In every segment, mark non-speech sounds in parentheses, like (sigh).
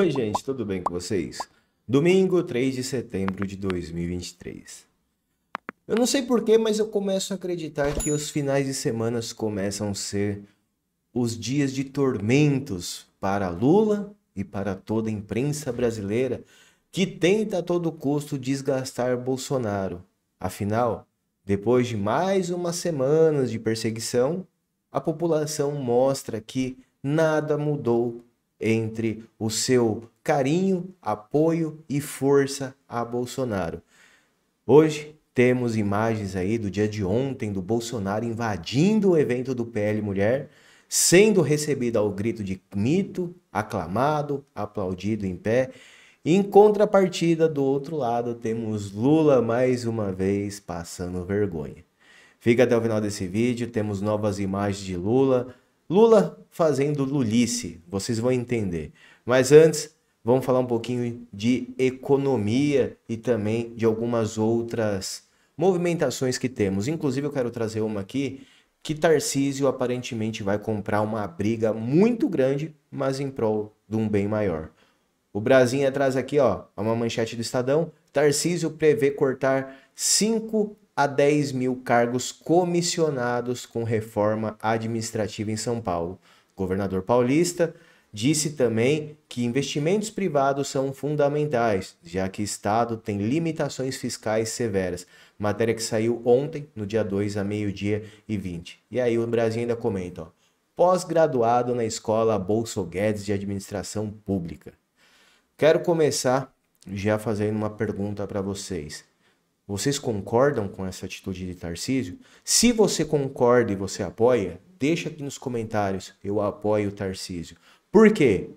Oi, gente, tudo bem com vocês? Domingo, 3 de setembro de 2023. Eu não sei porquê, mas eu começo a acreditar que os finais de semana começam a ser os dias de tormentos para Lula e para toda a imprensa brasileira que tenta a todo custo desgastar Bolsonaro. Afinal, depois de mais umas semanas de perseguição, a população mostra que nada mudou entre o seu carinho, apoio e força a Bolsonaro. Hoje temos imagens aí do dia de ontem do Bolsonaro invadindo o evento do PL Mulher, sendo recebido ao grito de mito, aclamado, aplaudido em pé. Em contrapartida, do outro lado, temos Lula mais uma vez passando vergonha. Fica até o final desse vídeo, temos novas imagens de Lula, Lula fazendo lulice, vocês vão entender. Mas antes, vamos falar um pouquinho de economia e também de algumas outras movimentações que temos. Inclusive, eu quero trazer uma aqui que Tarcísio aparentemente vai comprar uma briga muito grande, mas em prol de um bem maior. O Brasinha traz aqui, ó, uma manchete do Estadão. Tarcísio prevê cortar 5 a 10 mil cargos comissionados com reforma administrativa em São Paulo. O governador paulista disse também que investimentos privados são fundamentais, já que o Estado tem limitações fiscais severas. Matéria que saiu ontem, no dia 2, a meio-dia e 20. E aí o Brasil ainda comenta, ó. Pós-graduado na escola Bolso Guedes de Administração Pública. Quero começar já fazendo uma pergunta para vocês. Vocês concordam com essa atitude de Tarcísio? Se você concorda e você apoia, deixa aqui nos comentários. Eu apoio o Tarcísio. Por quê?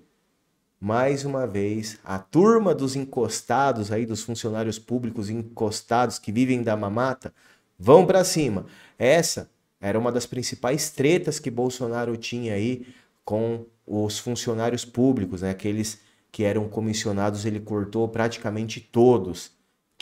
mais uma vez, a turma dos encostados aí, dos funcionários públicos encostados que vivem da mamata, vão para cima. Essa era uma das principais tretas que Bolsonaro tinha aí com os funcionários públicos, né? aqueles que eram comissionados, ele cortou praticamente todos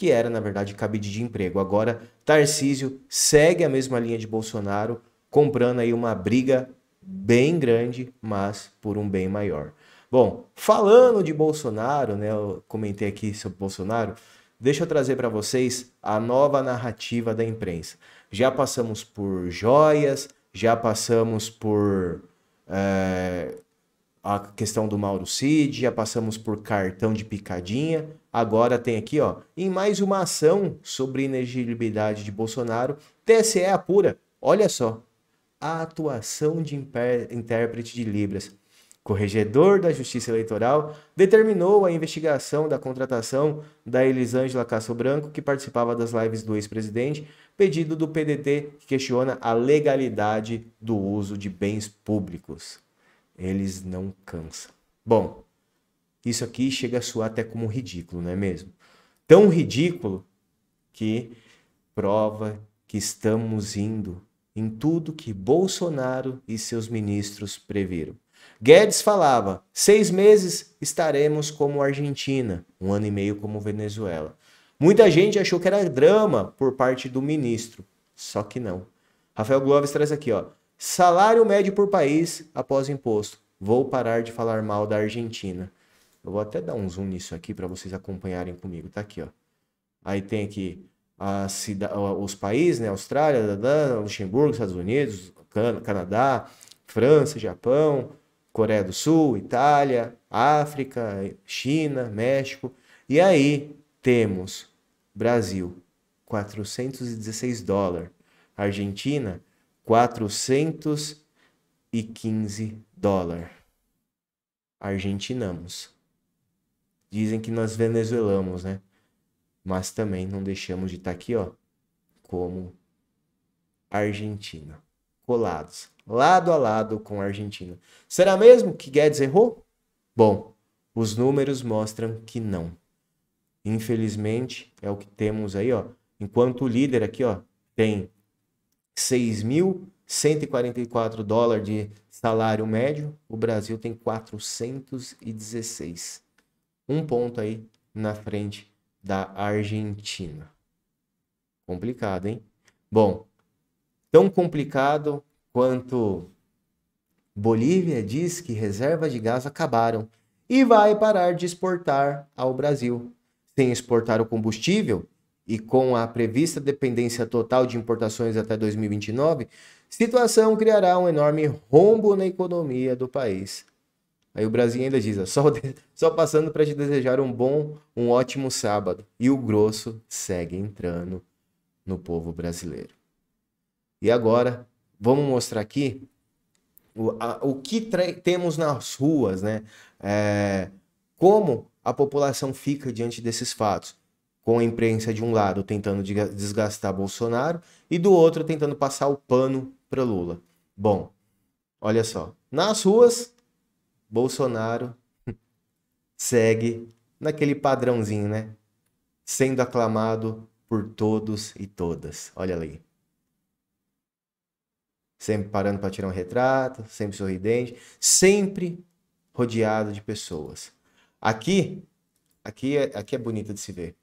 que era, na verdade, cabide de emprego. Agora, Tarcísio segue a mesma linha de Bolsonaro, comprando aí uma briga bem grande, mas por um bem maior. Bom, falando de Bolsonaro, né, eu comentei aqui sobre Bolsonaro, deixa eu trazer para vocês a nova narrativa da imprensa. Já passamos por joias, já passamos por é, a questão do Mauro Cid, já passamos por cartão de picadinha. Agora tem aqui, ó, em mais uma ação sobre inegibilidade de Bolsonaro, TSE apura. Olha só, a atuação de intérprete de Libras. Corregedor da Justiça Eleitoral determinou a investigação da contratação da Elisângela Castro Branco, que participava das lives do ex-presidente, pedido do PDT que questiona a legalidade do uso de bens públicos eles não cansam. Bom, isso aqui chega a soar até como ridículo, não é mesmo? Tão ridículo que prova que estamos indo em tudo que Bolsonaro e seus ministros previram. Guedes falava: seis meses estaremos como Argentina, um ano e meio como Venezuela. Muita gente achou que era drama por parte do ministro, só que não. Rafael Gloves traz aqui, ó. Salário médio por país após imposto. Vou parar de falar mal da Argentina. Eu vou até dar um zoom nisso aqui para vocês acompanharem comigo. Tá aqui, ó. Aí tem aqui Cida, os países, né? Austrália, Luxemburgo, Estados Unidos, Can Canadá, França, Japão, Coreia do Sul, Itália, África, China, México. E aí temos Brasil, 416 dólares. Argentina, 415 dólares. Argentinamos. Dizem que nós venezuelamos, né? Mas também não deixamos de estar tá aqui, ó, como Argentina. Colados, lado a lado com a Argentina. Será mesmo que Guedes errou? Bom, os números mostram que não. Infelizmente, é o que temos aí, ó. Enquanto o líder aqui, ó, tem 6.144 dólares de salário médio, o Brasil tem 416. Um ponto aí na frente da Argentina. Complicado, hein? Bom, tão complicado quanto Bolívia diz que reservas de gás acabaram e vai parar de exportar ao Brasil. Sem exportar o combustível, e com a prevista dependência total de importações até 2029, situação criará um enorme rombo na economia do país. Aí o Brasil ainda diz, só, de... só passando para te desejar um bom, um ótimo sábado. E o grosso segue entrando no povo brasileiro. E agora, vamos mostrar aqui o, a, o que temos nas ruas, né? É, como a população fica diante desses fatos com a imprensa de um lado tentando desgastar Bolsonaro e do outro tentando passar o pano para Lula. Bom, olha só. Nas ruas, Bolsonaro (laughs) segue naquele padrãozinho, né? Sendo aclamado por todos e todas. Olha ali. Sempre parando para tirar um retrato, sempre sorridente, sempre rodeado de pessoas. Aqui, aqui é, aqui é bonito de se ver.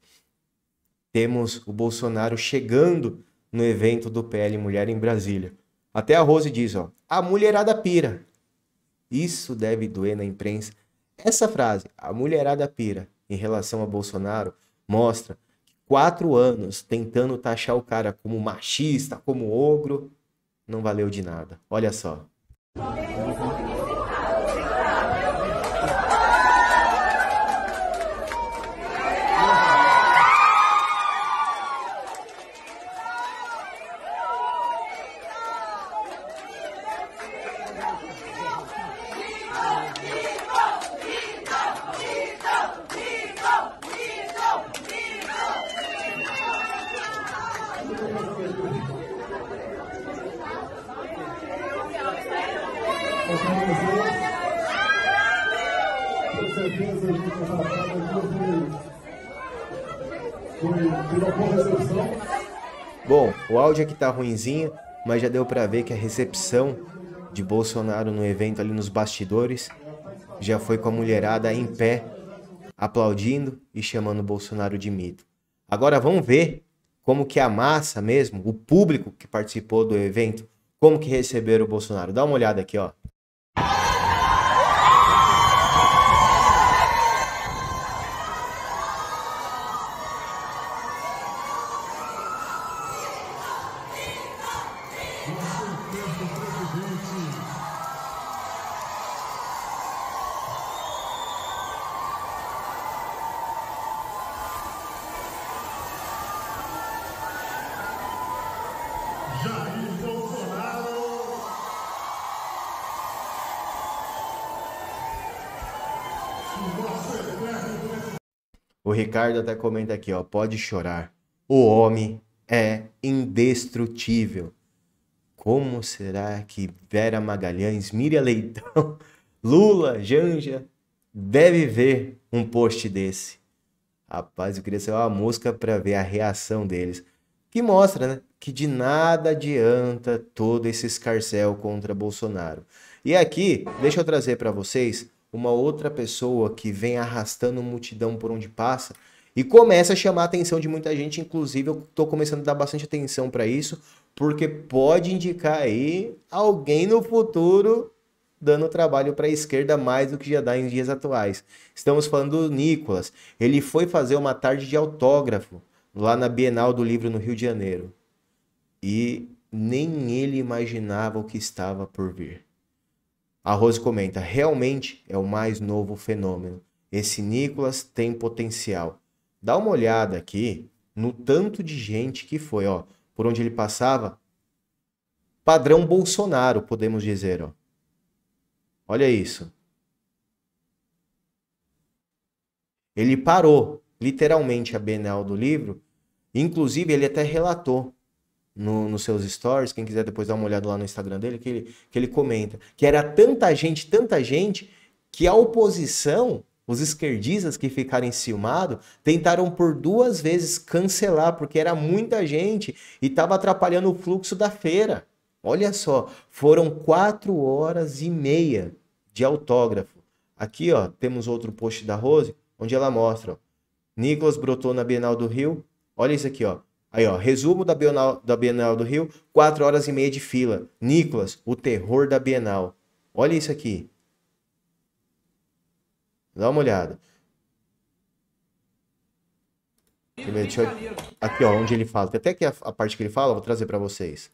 Temos o Bolsonaro chegando no evento do PL Mulher em Brasília. Até a Rose diz, ó, a mulherada pira. Isso deve doer na imprensa. Essa frase, a mulherada pira, em relação a Bolsonaro, mostra que quatro anos tentando taxar o cara como machista, como ogro, não valeu de nada. Olha só. Bom, o áudio aqui tá ruimzinho, mas já deu para ver que a recepção de Bolsonaro no evento ali nos bastidores já foi com a mulherada em pé, aplaudindo e chamando Bolsonaro de mito. Agora vamos ver como que a massa mesmo, o público que participou do evento, como que receberam o Bolsonaro. Dá uma olhada aqui, ó. do presidente. Jair Bolsonaro. O o Ricardo até comenta aqui, ó, pode chorar. O homem é indestrutível. Como será que Vera Magalhães, Miriam Leitão, (laughs) Lula, Janja deve ver um post desse? Rapaz, eu queria ser uma mosca para ver a reação deles. Que mostra, né? Que de nada adianta todo esse escarcel contra Bolsonaro. E aqui, deixa eu trazer para vocês uma outra pessoa que vem arrastando multidão por onde passa e começa a chamar a atenção de muita gente. Inclusive, eu estou começando a dar bastante atenção para isso, porque pode indicar aí alguém no futuro dando trabalho para a esquerda mais do que já dá em dias atuais. Estamos falando do Nicolas. Ele foi fazer uma tarde de autógrafo lá na Bienal do Livro no Rio de Janeiro. E nem ele imaginava o que estava por vir. A Rose comenta: realmente é o mais novo fenômeno. Esse Nicolas tem potencial. Dá uma olhada aqui no tanto de gente que foi, ó por onde ele passava, padrão Bolsonaro, podemos dizer. Ó. Olha isso. Ele parou, literalmente, a Bienal do livro. Inclusive, ele até relatou no, nos seus stories, quem quiser depois dar uma olhada lá no Instagram dele, que ele, que ele comenta que era tanta gente, tanta gente, que a oposição os esquerdistas que ficaram enciumados tentaram por duas vezes cancelar, porque era muita gente e estava atrapalhando o fluxo da feira. Olha só, foram quatro horas e meia de autógrafo. Aqui ó, temos outro post da Rose, onde ela mostra. Ó, Nicolas brotou na Bienal do Rio. Olha isso aqui, ó. Aí, ó, resumo da Bienal, da Bienal do Rio, quatro horas e meia de fila. Nicolas, o terror da Bienal. Olha isso aqui. Dá uma olhada. Primeiro, eu... Aqui, ó, onde ele fala. Tem até que a, a parte que ele fala, vou trazer para vocês.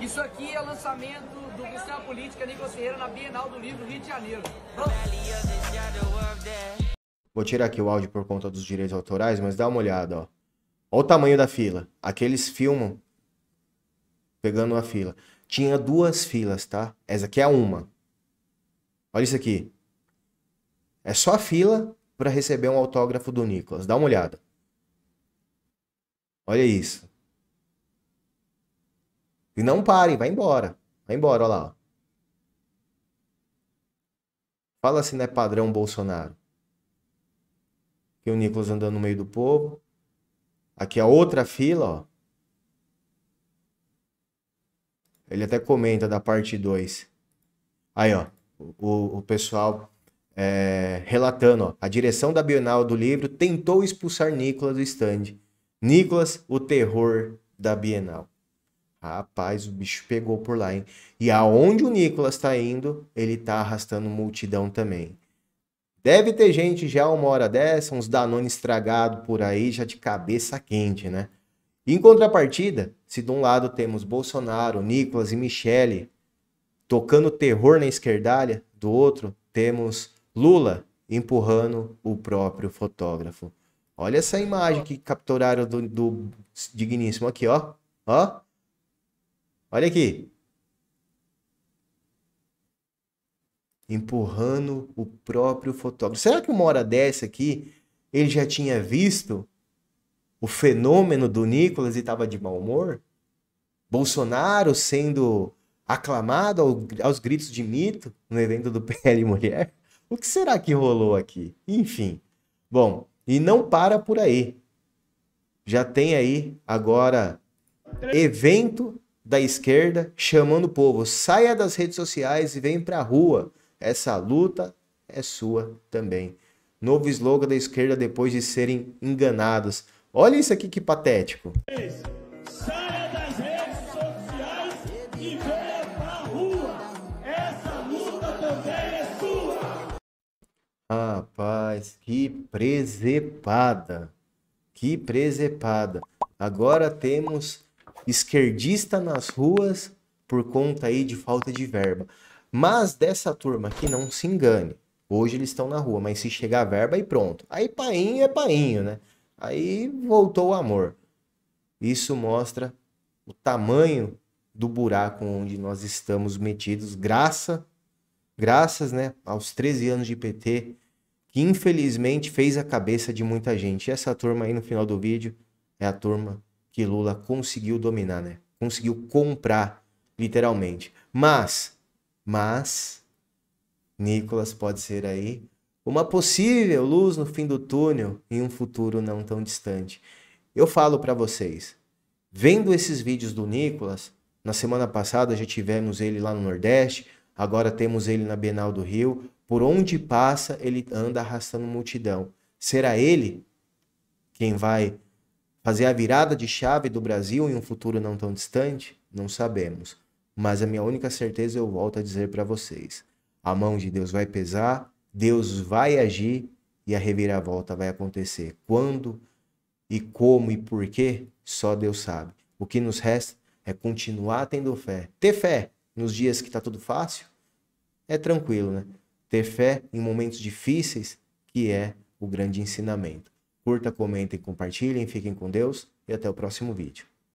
Isso aqui é o lançamento do Gustavo Política Nicolas Ferreira na Bienal do Livro Rio de Janeiro. Vou tirar aqui o áudio por conta dos direitos autorais, mas dá uma olhada, ó. Olha o tamanho da fila. Aqueles filmam pegando a fila. Tinha duas filas, tá? Essa aqui é uma. Olha isso aqui. É só a fila para receber um autógrafo do Nicolas. Dá uma olhada. Olha isso. E não parem, vai embora. Vai embora, olha lá. Fala se não é padrão Bolsonaro. Aqui o Nicolas andando no meio do povo. Aqui a é outra fila, ó. Ele até comenta da parte 2. Aí, ó. O, o pessoal é, relatando, ó. A direção da Bienal do Livro tentou expulsar Nicolas do stand. Nicolas, o terror da Bienal. Rapaz, o bicho pegou por lá, hein? E aonde o Nicolas tá indo, ele tá arrastando multidão também. Deve ter gente já uma hora dessa, uns Danone estragado por aí, já de cabeça quente, né? Em contrapartida, se de um lado temos Bolsonaro, Nicolas e Michele tocando terror na esquerdalha, do outro temos Lula empurrando o próprio fotógrafo. Olha essa imagem que capturaram do, do digníssimo aqui, ó. Ó. Olha aqui. empurrando o próprio fotógrafo. Será que uma hora dessa aqui ele já tinha visto o fenômeno do Nicolas e estava de mau humor? Bolsonaro sendo aclamado aos gritos de mito no evento do (laughs) PL Mulher? O que será que rolou aqui? Enfim. Bom, e não para por aí. Já tem aí agora evento da esquerda chamando o povo, saia das redes sociais e vem para a rua essa luta é sua também. Novo slogan da esquerda depois de serem enganados. Olha isso aqui que patético. Saia das redes sociais e venha pra rua. Essa luta também é sua. Rapaz, que presepada. Que presepada. Agora temos esquerdista nas ruas por conta aí de falta de verba. Mas dessa turma aqui, não se engane. Hoje eles estão na rua, mas se chegar a verba e pronto. Aí painho é painho, né? Aí voltou o amor. Isso mostra o tamanho do buraco onde nós estamos metidos, graça, graças né, aos 13 anos de PT, que infelizmente fez a cabeça de muita gente. E essa turma aí no final do vídeo é a turma que Lula conseguiu dominar, né? Conseguiu comprar, literalmente. Mas mas Nicolas pode ser aí uma possível luz no fim do túnel em um futuro não tão distante. Eu falo para vocês, vendo esses vídeos do Nicolas, na semana passada já tivemos ele lá no Nordeste, agora temos ele na Bienal do Rio, por onde passa ele anda arrastando multidão. Será ele quem vai fazer a virada de chave do Brasil em um futuro não tão distante? Não sabemos mas a minha única certeza eu volto a dizer para vocês: a mão de Deus vai pesar, Deus vai agir e a reviravolta vai acontecer. Quando e como e por quê, só Deus sabe. O que nos resta é continuar tendo fé. Ter fé nos dias que está tudo fácil é tranquilo, né? Ter fé em momentos difíceis que é o grande ensinamento. Curta, comentem, compartilhem, fiquem com Deus e até o próximo vídeo.